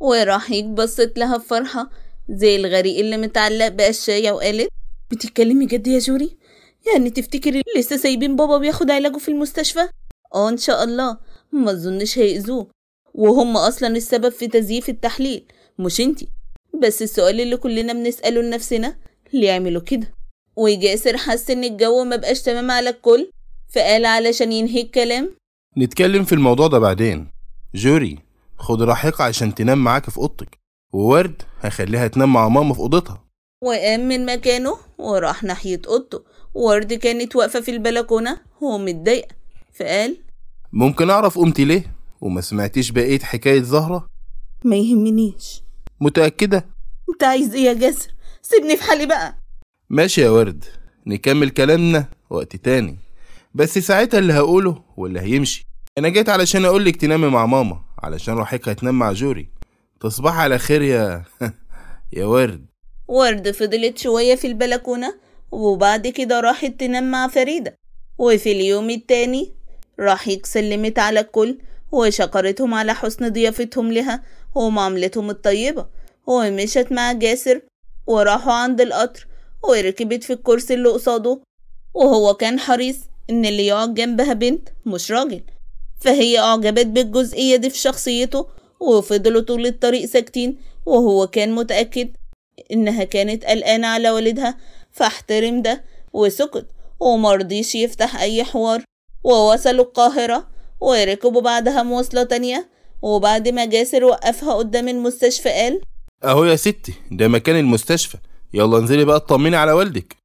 وراح بصت لها بفرحة زي الغريق اللي متعلق بقشاية وقالت بتتكلمي جد يا جوري؟ يعني تفتكري لسه سايبين بابا بياخد علاجه في المستشفى؟ اه ان شاء الله ما ظنش هيأذوه وهم اصلا السبب في تزييف التحليل مش انتي بس السؤال اللي كلنا بنسأله لنفسنا ليه يعملوا كده؟ وجاسر حس ان الجو ما بقاش تمام على الكل فقال علشان ينهي الكلام نتكلم في الموضوع ده بعدين جوري خد راحتك عشان تنام معاك في اوضتك وورد هخليها تنام مع ماما في اوضتها وقام من مكانه وراح ناحية اوضته وورد كانت واقفة في البلكونة ومتضايقة فقال ممكن اعرف قمتي ليه وما سمعتيش بقية حكاية زهرة ما يهمنيش متأكدة انت عايز ايه يا جسر سيبني في حالي بقى ماشي يا ورد نكمل كلامنا وقت تاني بس ساعتها اللي هقوله واللي هيمشي انا جيت علشان اقولك تنامي مع ماما علشان روحك هتنام مع جوري تصبح على خير يا يا ورد ورد فضلت شوية في البلكونة وبعد كده راحت تنام مع فريدة وفي اليوم التاني راحت سلمت على الكل وشكرتهم على حسن ضيافتهم لها ومعاملتهم الطيبة ومشت مع جاسر وراحوا عند القطر وركبت في الكرسي اللي قصاده وهو كان حريص إن اللي يقعد جنبها بنت مش راجل فهي أعجبت بالجزئية دي في شخصيته وفضلوا طول الطريق ساكتين وهو كان متأكد إنها كانت قلقانة على والدها فاحترم ده وسكت ومرضيش يفتح أي حوار ووصلوا القاهرة وركبوا بعدها مواصلة تانية وبعد ما جاسر وقفها قدام المستشفى قال أهو يا ستي ده مكان المستشفى يلا انزلي بقى اطمني على والدك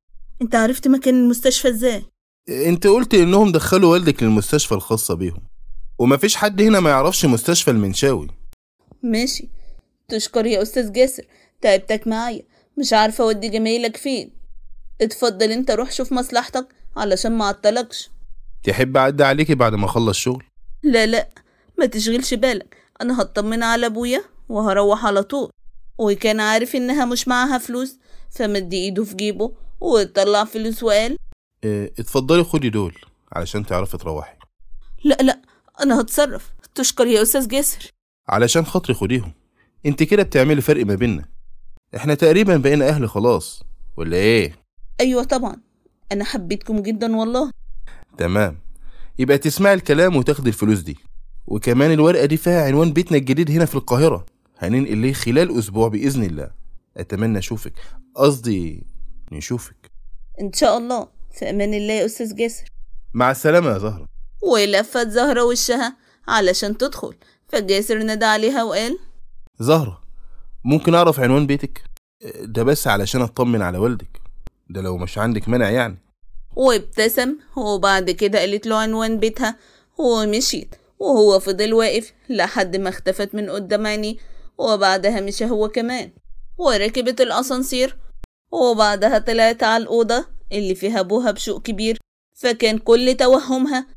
انت عرفت مكان المستشفى ازاي؟ انت قلت انهم دخلوا والدك للمستشفى الخاصة بيهم ومفيش حد هنا ما يعرفش مستشفى المنشاوي ماشي تشكر يا أستاذ جاسر تعبتك معايا مش عارفة أودي جمايلك فين اتفضل انت روح شوف مصلحتك علشان ما عطلكش تحب أعدي عليكي بعد ما أخلص شغل لا لا ما تشغلش بالك أنا هطمن على أبويا وهروح على طول وكان عارف إنها مش معاها فلوس فمد إيده في جيبه وطلع فلوس وقال اه اتفضلي خدي دول علشان تعرفي تروحي لا لا انا هتصرف تشكر يا استاذ جاسر علشان خاطري خديهم انت كده بتعملي فرق ما بيننا احنا تقريبا بقينا اهل خلاص ولا ايه ايوه طبعا انا حبيتكم جدا والله تمام يبقى تسمعي الكلام وتاخدي الفلوس دي وكمان الورقه دي فيها عنوان بيتنا الجديد هنا في القاهره هننقل ليه خلال اسبوع باذن الله اتمنى اشوفك قصدي نشوفك ان شاء الله في امان الله يا استاذ جاسر مع السلامه يا زهره ولفت زهرة وشها علشان تدخل فجاسر ندى عليها وقال زهرة ممكن أعرف عنوان بيتك؟ ده بس علشان أطمن على والدك ده لو مش عندك مانع يعني وابتسم وبعد كده قالت له عنوان بيتها ومشيت وهو فضل واقف لحد ما اختفت من قدام عينيه وبعدها مشى هو كمان وركبت الأسانسير وبعدها طلعت على الأوضة اللي فيها أبوها بشوق كبير فكان كل توهمها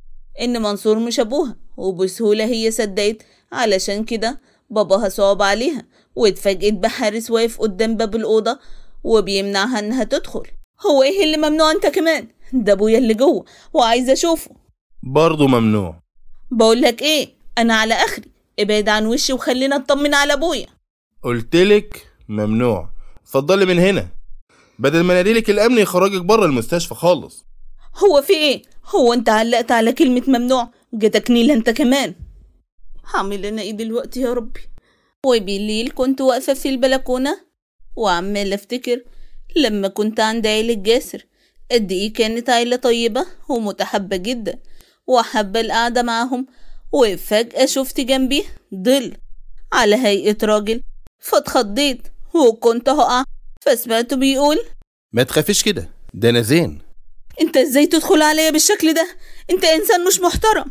إن منصور مش أبوها وبسهولة هي صدقت علشان كده باباها صعب عليها واتفاجئت بحارس واقف قدام باب الأوضة وبيمنعها إنها تدخل هو إيه اللي ممنوع أنت كمان ده أبويا اللي جوه وعايزة أشوفه برضه ممنوع بقولك إيه أنا على آخري ابعد عن وشي وخلينا نطمن على أبويا قلتلك ممنوع اتفضلي من هنا بدل مناديلك الأمن يخرجك بره المستشفى خالص هو في إيه هو انت علقت على كلمة ممنوع جاتك نيلة انت كمان هعمل انا ايه دلوقتي يا ربي وبالليل كنت واقفة في البلكونة وعمال افتكر لما كنت عند عيلة جاسر قد ايه كانت عيلة طيبة ومتحبة جدا وحابة القعدة معاهم وفجأة شفت جنبي ضل على هيئة راجل فاتخضيت وكنت هقع فسمعته بيقول ما تخافيش كده ده انا زين انت ازاي تدخل عليا بالشكل ده انت انسان مش محترم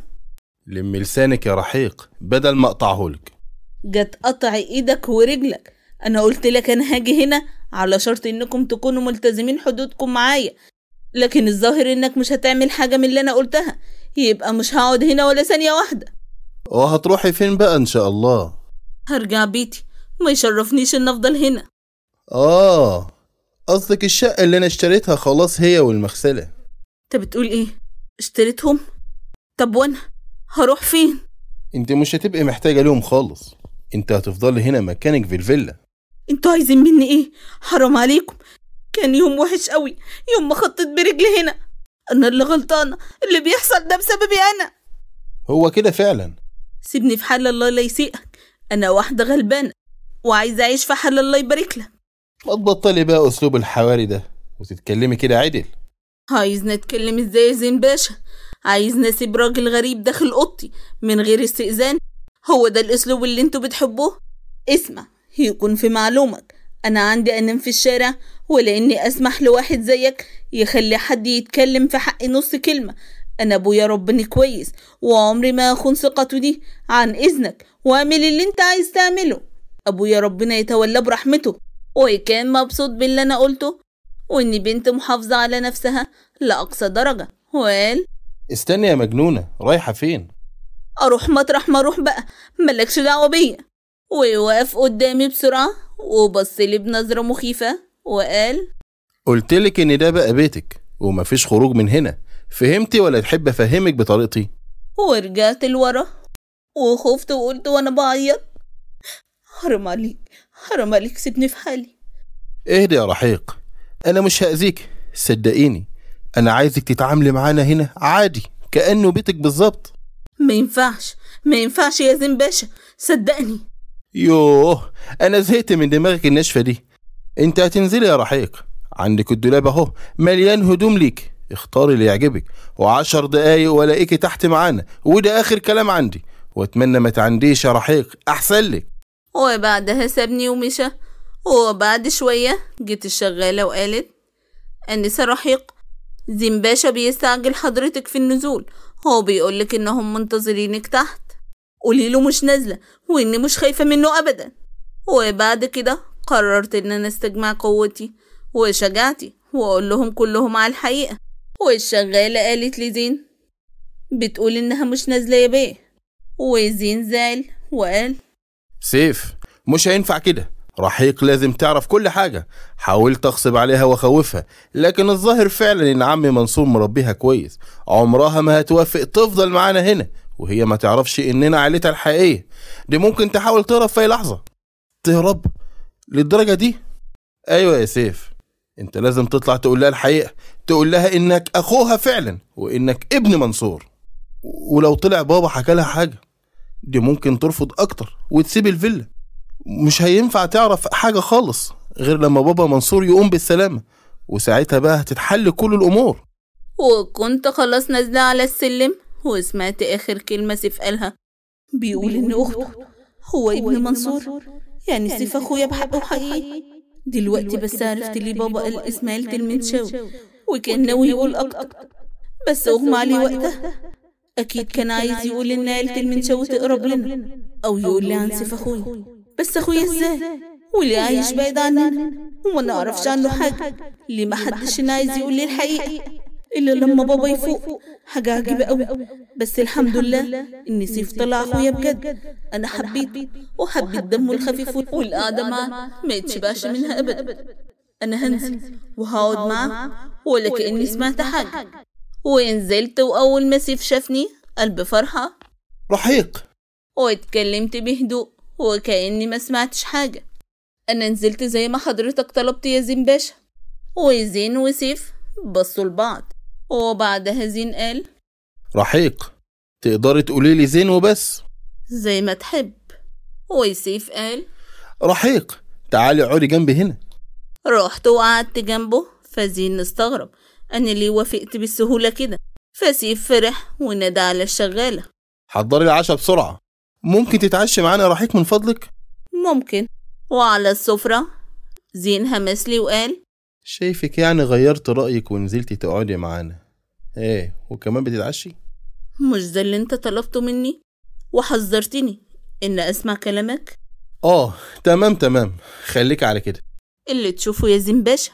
لم لسانك يا رحيق بدل ما اقطعهولك جت قطع ايدك ورجلك انا قلت لك انا هاجي هنا على شرط انكم تكونوا ملتزمين حدودكم معايا لكن الظاهر انك مش هتعمل حاجه من اللي انا قلتها يبقى مش هقعد هنا ولا ثانيه واحده وهتروحي فين بقى ان شاء الله هرجع بيتي ما يشرفنيش ان افضل هنا اه قصدك الشقة اللي أنا اشتريتها خلاص هي والمغسلة أنت بتقول إيه؟ اشتريتهم؟ طب وأنا هروح فين؟ أنت مش هتبقي محتاجة لهم خالص أنت هتفضلي هنا مكانك في الفيلا أنتوا عايزين مني إيه؟ حرام عليكم كان يوم وحش قوي يوم ما خطيت برجلي هنا أنا اللي غلطانة اللي بيحصل ده بسببي أنا هو كده فعلا سيبني في حال الله لا يسيئك أنا واحدة غلبانة وعايزة أعيش في حال الله يبارك لك ما تبطلي بقى أسلوب الحواري ده وتتكلمي كده عدل عايزني أتكلم إزاي يا زين باشا عايزني أسيب راجل غريب داخل أوضتي من غير استئذان هو ده الأسلوب اللي انتوا بتحبوه اسمع يكون في معلومك أنا عندي أنام في الشارع ولا إني أسمح لواحد زيك يخلي حد يتكلم في حقي نص كلمة أنا أبويا ربنا كويس وعمري ما أخون ثقته دي عن إذنك واعمل اللي أنت عايز تعمله أبويا ربنا يتولى برحمته وكان مبسوط باللي أنا قلته وإن بنت محافظة على نفسها لأقصى درجة وقال استني يا مجنونة رايحة فين؟ أروح مطرح ما أروح بقى ملكش دعوة بيا ووقف قدامي بسرعة وبصلي بنظرة مخيفة وقال قلتلك إن ده بقى بيتك ومفيش خروج من هنا فهمتي ولا تحب أفهمك بطريقتي؟ ورجعت لورا وخفت وقلت وأنا بعيط حرام عليك حرام عليك سيبني في حالي اهدي يا رحيق انا مش هاذيك صدقيني انا عايزك تتعاملي معانا هنا عادي كانه بيتك بالظبط ما ينفعش ما ينفعش يا زين باشا صدقني يوه انا زهقت من دماغك الناشفه دي انت هتنزلي يا رحيق عندك الدولاب اهو مليان هدوم ليك اختاري اللي يعجبك وعشر دقايق ولاقيكي تحت معانا وده اخر كلام عندي واتمنى ما تعنديش يا رحيق احسن لك وبعدها سابني ومشى وبعد شوية جت الشغالة وقالت أنسة رحيق زين باشا بيستعجل حضرتك في النزول هو بيقولك إنهم منتظرينك تحت قوليله مش نازلة وإني مش خايفة منه أبدا وبعد كده قررت إن أنا استجمع قوتي وشجاعتي وأقول لهم كلهم على الحقيقة والشغالة قالت لزين بتقول إنها مش نازلة يا بيه وزين زعل وقال سيف مش هينفع كده رحيق لازم تعرف كل حاجة حاولت أغصب عليها وأخوفها لكن الظاهر فعلا إن عمي منصور مربيها كويس عمرها ما هتوافق تفضل معانا هنا وهي ما تعرفش إننا عائلتها الحقيقية دي ممكن تحاول تهرب في أي لحظة تهرب للدرجة دي أيوة يا سيف أنت لازم تطلع تقول لها الحقيقة تقول لها إنك أخوها فعلا وإنك ابن منصور ولو طلع بابا حكى لها حاجة دي ممكن ترفض اكتر وتسيب الفيلا مش هينفع تعرف حاجه خالص غير لما بابا منصور يقوم بالسلامه وساعتها بقى هتتحل كل الامور وكنت خلاص نازله على السلم وسمعت اخر كلمه سيف قالها بيقول ان اخته هو ابن منصور يعني, يعني سيف اخويا بحقه حقيقي دلوقتي بس عرفت ليه بابا قال اسماعيل تلمنشاوي وكان ناوي يقول اكتر بس اغمى عليه وقتها أكيد كان عايز يقول لنا عيلة المنشاوي تقرب لنا أو يقول لي هنسف أخويا بس أخويا إزاي واللي عايش بعيد عننا وما نعرفش عنه حاجة ليه ما حدش عايز يقول لي الحقيقة إلا لما بابا يفوق حاجة عجيبة أوي بس الحمد لله إن سيف طلع أخويا بجد أنا حبيت وحبيت دمه الخفيف والقعدة معاه ما يتشبعش منها أبدا أنا هنزل وهقعد معاه ولا كأني سمعت حاجة ونزلت وأول ما سيف شافني قلب فرحة رحيق واتكلمت بهدوء وكأني ما سمعتش حاجة أنا نزلت زي ما حضرتك طلبت يا زين باشا وزين وسيف بصوا لبعض وبعدها زين قال رحيق تقدري تقولي لي زين وبس زي ما تحب وسيف قال رحيق تعالي اقعدي جنبي هنا رحت وقعدت جنبه فزين استغرب أنا ليه وافقت بالسهولة كده فسيف فرح ونادى على الشغالة حضري العشاء بسرعة ممكن تتعشى معانا رحيك من فضلك؟ ممكن وعلى السفرة زين همس لي وقال شايفك يعني غيرت رأيك ونزلتي تقعدي معانا ايه وكمان بتتعشي؟ مش ده اللي انت طلبته مني وحذرتني ان اسمع كلامك اه تمام تمام خليك على كده اللي تشوفه يا زين باشا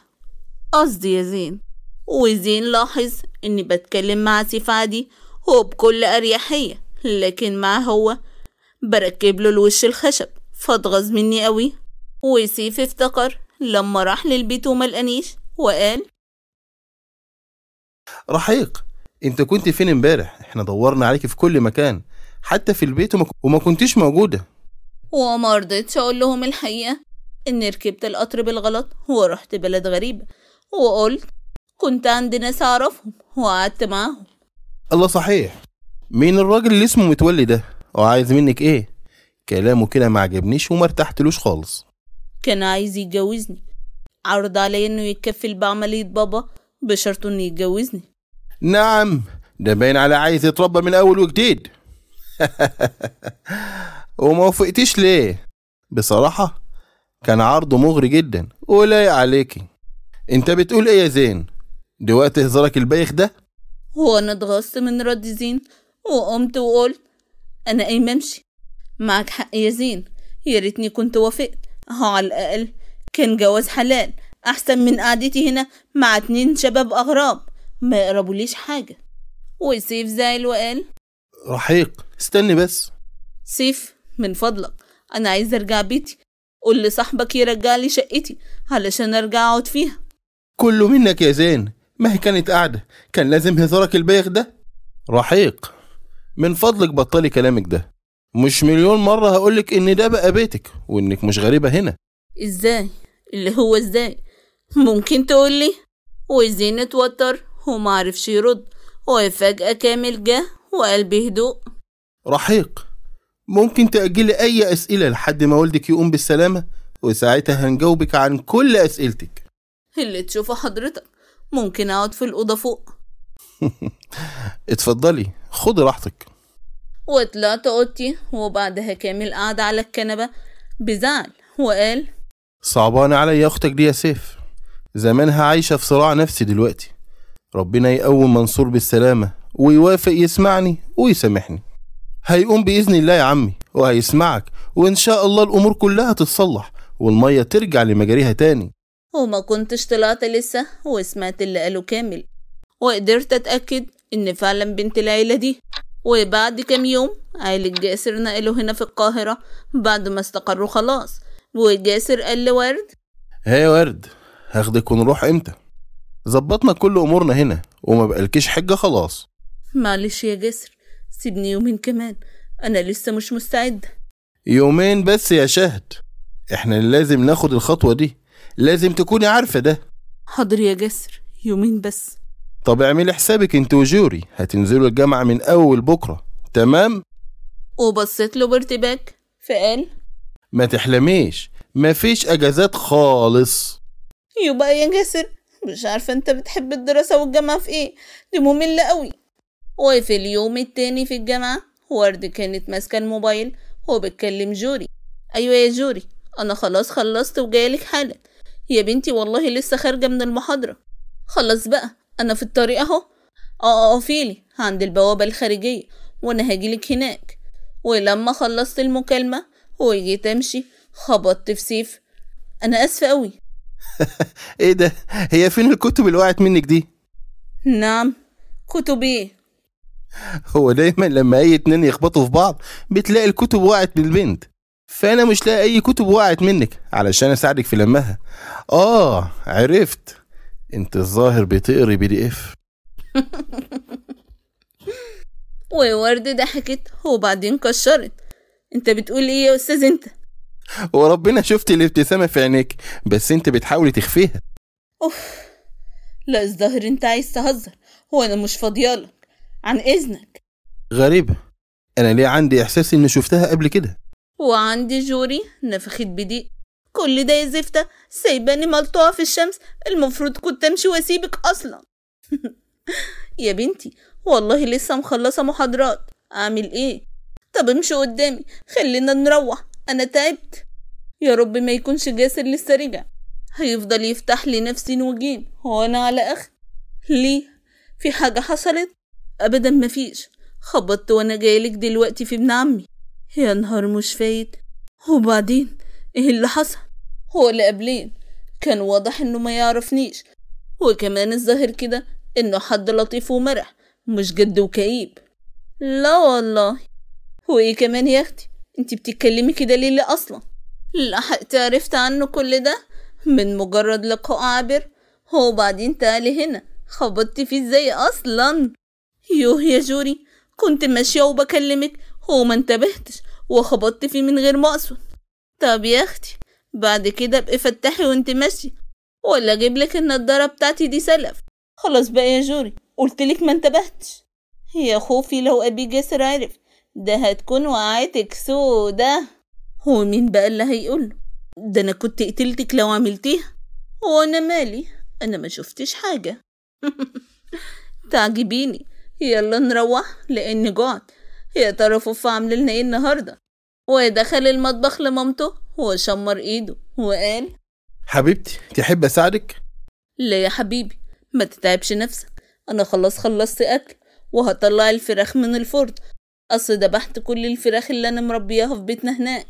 قصدي يا زين وزين لاحظ إني بتكلم مع سفادي وبكل أريحية لكن مع هو بركب له الوش الخشب فاتغاظ مني قوي وسيف افتقر لما راح للبيت وما وقال رحيق انت كنت فين امبارح احنا دورنا عليك في كل مكان حتى في البيت وما كنتش موجودة وما رضيتش اقول لهم الحقيقة اني ركبت القطر بالغلط ورحت بلد غريبة وقلت كنت ناس أعرفهم وقعدت معاهم الله صحيح مين الراجل اللي اسمه متولي ده وعايز منك ايه كلامه كده ما عجبنيش وما ارتحتلوش خالص كان عايز يتجوزني عرض عليا انه يتكفل بعملية بابا بشرط انه يتجوزني نعم ده باين على عايز يتربى من اول وجديد وما وافقتيش ليه بصراحة كان عرضه مغري جدا ولايق عليكي انت بتقول ايه يا زين دلوقتي هزارك البايخ ده هو انا اتغصت من رد زين وقمت وقلت انا قايمه امشي معاك حق يا زين يا ريتني كنت وافقت اهو على الاقل كان جواز حلال احسن من قعدتي هنا مع اتنين شباب اغراب ما يقربوليش حاجه وسيف زعل وقال رحيق استني بس سيف من فضلك انا عايز ارجع بيتي قول لصاحبك يرجع لي شقتي علشان ارجع اقعد فيها كله منك يا زين ما هي كانت قاعدة كان لازم هزارك البايخ ده رحيق من فضلك بطلي كلامك ده مش مليون مرة هقولك إن ده بقى بيتك وإنك مش غريبة هنا إزاي؟ اللي هو إزاي؟ ممكن تقولي؟ وزين اتوتر ومعرفش يرد وفجأة كامل جه وقال بهدوء رحيق ممكن تأجلي أي أسئلة لحد ما والدك يقوم بالسلامة وساعتها هنجاوبك عن كل أسئلتك اللي تشوفه حضرتك ممكن أقعد في الأوضة فوق اتفضلي خدي راحتك وطلعت أوضتي وبعدها كامل قعد على الكنبة بزعل وقال صعبان عليا أختك دي يا سيف زمانها عايشة في صراع نفسي دلوقتي ربنا يقوم منصور بالسلامة ويوافق يسمعني ويسامحني هيقوم بإذن الله يا عمي وهيسمعك وإن شاء الله الأمور كلها تتصلح والمية ترجع لمجاريها تاني وما كنتش طلعت لسه وسمعت اللي قاله كامل وقدرت أتأكد إن فعلا بنت العيلة دي وبعد كام يوم عيلة جاسر نقلوا هنا في القاهرة بعد ما استقروا خلاص وجاسر قال لورد هي ورد هاخدك ونروح امتى ظبطنا كل امورنا هنا وما بقالكيش حجه خلاص معلش يا جسر سيبني يومين كمان انا لسه مش مستعد يومين بس يا شهد احنا لازم ناخد الخطوه دي لازم تكوني عارفة ده حاضر يا جسر يومين بس طب اعملي حسابك انت وجوري هتنزلوا الجامعة من أول بكرة تمام؟ وبصيت له بارتباك فقال ما تحلميش مفيش أجازات خالص يبقى يا جسر مش عارفة انت بتحب الدراسة والجامعة في ايه دي مملة قوي وفي اليوم التاني في الجامعة ورد كانت ماسكة الموبايل وبتكلم جوري أيوة يا جوري أنا خلاص خلصت وجايلك حالا يا بنتي والله لسه خارجة من المحاضرة خلاص بقى أنا في الطريق أهو اه اقفيلي آه، آه، عند البوابة الخارجية وأنا هاجيلك هناك ولما خلصت المكالمة وجيت أمشي خبطت في سيف أنا آسفة أوي إيه ده هي فين الكتب اللي وقعت منك دي نعم كتب إيه هو دايما لما أي اتنين يخبطوا في بعض بتلاقي الكتب وقعت من البنت فانا مش لاقي اي كتب وقعت منك علشان اساعدك في لمها اه عرفت انت الظاهر بتقري بي دي اف وورد ضحكت وبعدين كشرت انت بتقول ايه يا استاذ انت وربنا شفت الابتسامه في عينيك بس انت بتحاولي تخفيها اوف لا الظاهر انت عايز تهزر وانا مش فاضيالك عن اذنك غريبه انا ليه عندي احساس اني شفتها قبل كده وعندي جوري نفخت بدي كل ده يا زفتة سايباني ملطوعة في الشمس المفروض كنت امشي واسيبك اصلا يا بنتي والله لسه مخلصة محاضرات اعمل ايه طب امشي قدامي خلينا نروح انا تعبت يا رب ما يكونش جاسر لسه رجع هيفضل يفتح لي نفسي وجين وانا على أخ ليه في حاجة حصلت ابدا مفيش خبطت وانا جايلك دلوقتي في ابن عمي يا نهار مش فايت وبعدين ايه اللي حصل هو اللي قبلين كان واضح انه ما يعرفنيش وكمان الظاهر كده انه حد لطيف ومرح مش جد وكئيب لا والله وايه كمان يا اختي انتي بتتكلمي كده ليه اصلا لحقت عرفت عنه كل ده من مجرد لقاء عابر وبعدين تعالي هنا خبطتي فيه ازاي اصلا يوه يا جوري كنت ماشيه وبكلمك وما انتبهتش وخبطت فيه من غير ما اقصد طب يا اختي بعد كده ابقي فتحي وانت ماشيه ولا اجيب لك النضاره بتاعتي دي سلف خلاص بقى يا جوري قلتلك ما انتبهتش يا خوفي لو ابي جسر عرف ده هتكون وقعتك سودة هو مين بقى اللي هيقوله ده انا كنت قتلتك لو عملتيها وانا مالي انا ما شفتش حاجه تعجبيني يلا نروح لان جعت يا ترى فوفا عامل لنا ايه النهاردة ودخل المطبخ لمامته وشمر ايده وقال حبيبتي تحب اساعدك لا يا حبيبي ما تتعبش نفسك انا خلاص خلصت اكل وهطلع الفراخ من الفرن اصل دبحت كل الفراخ اللي انا مربياها في بيتنا هناك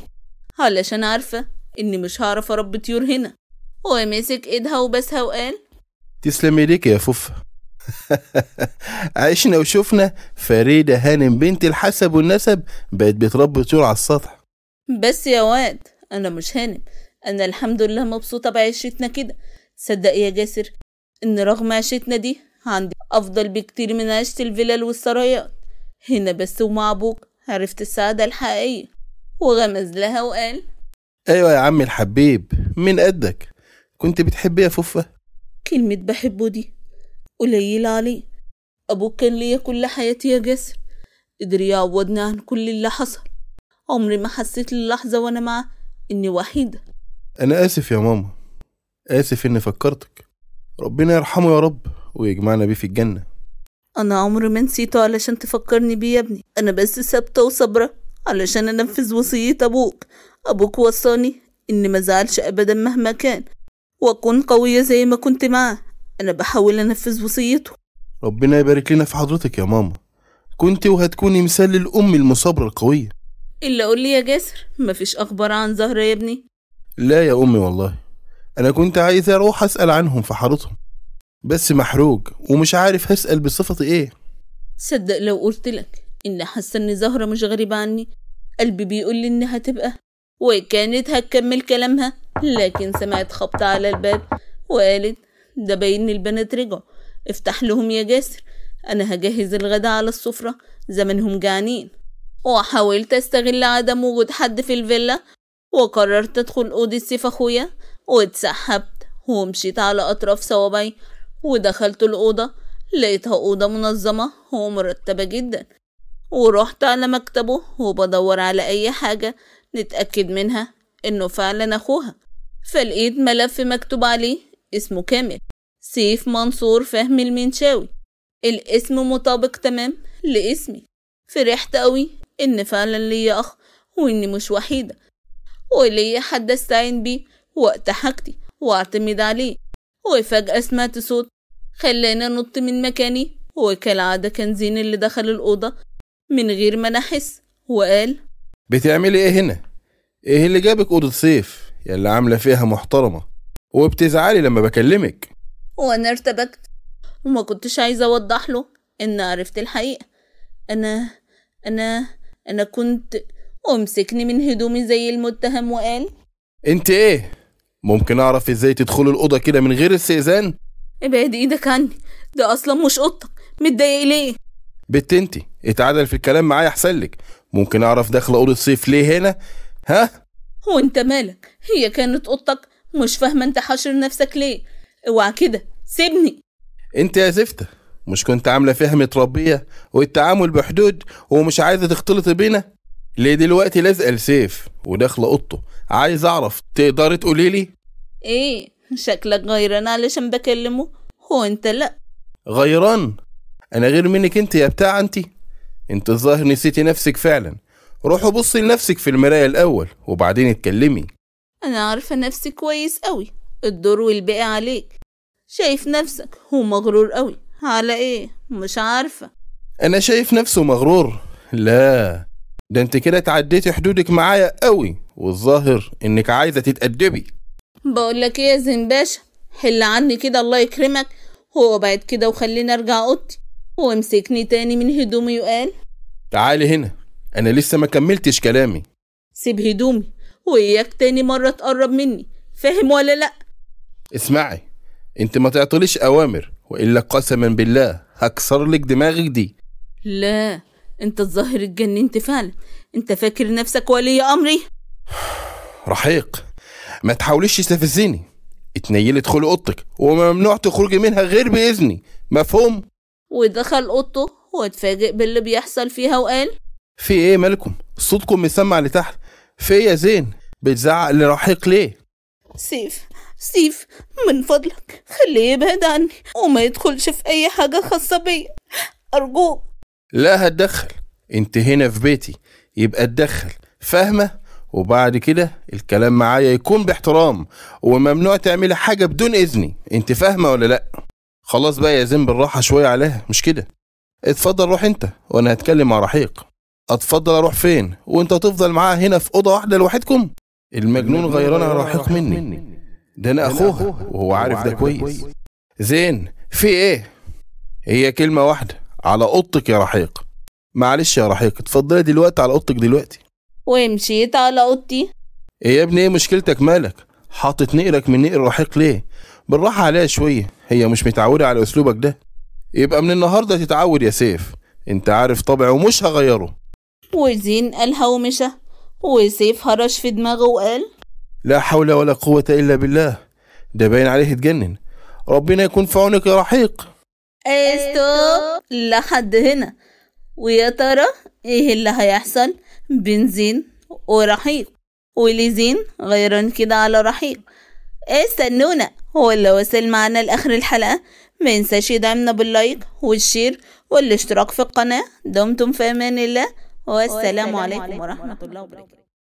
علشان عارفة اني مش هعرف اربي طيور هنا ومسك ايدها وبسها وقال تسلم ايديك يا فوفا عشنا وشفنا فريدة هانم بنت الحسب والنسب بقت بتربي طيور على السطح بس يا واد أنا مش هانم أنا الحمد لله مبسوطة بعيشتنا كده صدق يا جاسر إن رغم عيشتنا دي عندي أفضل بكتير من عيشة الفلل والسرايات هنا بس ومع أبوك عرفت السعادة الحقيقية وغمز لها وقال أيوة يا عم الحبيب من قدك كنت بتحبي يا فوفة كلمة بحبه دي قليل علي أبوك كان ليا كل حياتي يا جاسر قدر يعوضني عن كل اللي حصل عمري ما حسيت للحظة وأنا معاه إني وحيدة أنا آسف يا ماما آسف إني فكرتك ربنا يرحمه يا رب ويجمعنا بيه في الجنة أنا عمري ما نسيته علشان تفكرني بيه يا ابني أنا بس ثابتة وصابرة علشان أنفذ وصية أبوك أبوك وصاني إني ما زعلش أبدا مهما كان وأكون قوية زي ما كنت معاه أنا بحاول أنفذ وصيته ربنا يبارك لنا في حضرتك يا ماما كنت وهتكوني مثال للأم المصابرة القوية إلا قول لي يا جاسر مفيش أخبار عن زهرة يا ابني لا يا أمي والله أنا كنت عايز أروح أسأل عنهم في حارتهم بس محروج ومش عارف هسأل بصفتي إيه صدق لو قلت لك إني حاسة إن زهرة مش غريبة عني قلبي بيقول لي إنها تبقى وكانت هتكمل كلامها لكن سمعت خبط على الباب وقالت ده باين البنات رجعوا افتح لهم يا جاسر أنا هجهز الغدا على السفرة زمانهم جعانين وحاولت أستغل عدم وجود حد في الفيلا وقررت أدخل أوضة سيف أخويا واتسحبت ومشيت على أطراف صوابعي ودخلت الأوضة لقيتها أوضة منظمة ومرتبة جدا ورحت على مكتبه وبدور على أي حاجة نتأكد منها إنه فعلا أخوها فلقيت ملف مكتوب عليه اسمه كامل سيف منصور فهمي المنشاوي الاسم مطابق تمام لاسمي فرحت قوي ان فعلا ليا اخ واني مش وحيده وليا حد استعين بيه وقت حاجتي واعتمد عليه وفجاه سمعت صوت خلاني انط من مكاني وكالعاده كان زين اللي دخل الاوضه من غير ما انا احس وقال بتعملي ايه هنا ايه اللي جابك اوضه سيف يلي عامله فيها محترمه وبتزعلي لما بكلمك وأنا ارتبكت وما كنتش عايزة أوضح له إن عرفت الحقيقة أنا أنا أنا كنت ومسكني من هدومي زي المتهم وقال أنت إيه؟ ممكن أعرف إزاي تدخلي الأوضة كده من غير استئذان؟ ابعد إيدك عني ده أصلا مش أوضتك متضايق ليه؟ بت أنت اتعادل في الكلام معايا أحسن لك ممكن أعرف داخلة أوضة صيف ليه هنا؟ ها؟ وأنت مالك؟ هي كانت أوضتك مش فاهمة أنت حاشر نفسك ليه؟ اوعى كده سيبني انت يا زفته مش كنت عامله فيها متربيه والتعامل بحدود ومش عايزه تختلطي بينا ليه دلوقتي لازقه لسيف وداخله اوضته عايز اعرف تقدري تقولي لي ايه شكلك غيران علشان بكلمه هو انت لا غيران انا غير منك انت يا بتاع انت انت الظاهر نسيتي نفسك فعلا روحي بصي لنفسك في المرايه الاول وبعدين اتكلمي انا عارفه نفسي كويس قوي الدور والباقي عليك شايف نفسك ومغرور قوي على ايه مش عارفة انا شايف نفسه مغرور لا ده انت كده تعديت حدودك معايا قوي والظاهر انك عايزة تتأدبي بقولك ايه يا زنباشا حل عني كده الله يكرمك هو بعد كده وخليني ارجع اوضتي وامسكني تاني من هدومي وقال تعالي هنا انا لسه ما كملتش كلامي سيب هدومي واياك تاني مرة تقرب مني فاهم ولا لأ اسمعي انت ما تعطليش اوامر والا قسما بالله هكسر لك دماغك دي لا انت الظاهر اتجننت فعلا انت فاكر نفسك ولي امري رحيق ما تحاوليش تستفزيني اتنيلت خلق اوضتك وممنوع تخرجي منها غير باذني مفهوم ودخل اوضته واتفاجئ باللي بيحصل فيها وقال في ايه مالكم صوتكم مسمع لتحت في ايه يا زين بتزعق لرحيق ليه سيف سيف من فضلك خليه يبعد عني وما يدخلش في أي حاجة خاصة بيا أرجوك لا هتدخل انت هنا في بيتي يبقى اتدخل فاهمة وبعد كده الكلام معايا يكون باحترام وممنوع تعملي حاجة بدون إذني انت فاهمة ولا لأ خلاص بقى يا زين بالراحة شوية عليها مش كده اتفضل روح انت وانا هتكلم مع رحيق اتفضل اروح فين وانت تفضل معاها هنا في اوضه واحده لوحدكم المجنون غيران على رحيق مني ده انا اخوها وهو عارف ده كويس زين في ايه هي كلمة واحدة على اوضتك يا رحيق معلش يا رحيق اتفضلي دلوقتي على اوضتك دلوقتي ومشيت على اوضتي ايه يا ابني ايه مشكلتك مالك حاطط نقرك من نقر رحيق ليه بالراحة عليها شوية هي مش متعودة على اسلوبك ده يبقى من النهاردة تتعود يا سيف انت عارف طبعي ومش هغيره وزين قالها ومشى وسيف هرش في دماغه وقال لا حول ولا قوة إلا بالله ده باين عليه اتجنن ربنا يكون في عونك يا رحيق استوب لحد هنا ويا ترى ايه اللي هيحصل بنزين ورحيق ولزين غيران كده على رحيق استنونا هو اللي وصل معنا لآخر الحلقة ما ينساش يدعمنا باللايك والشير والاشتراك في القناة دمتم في أمان الله والسلام عليكم ورحمة الله وبركاته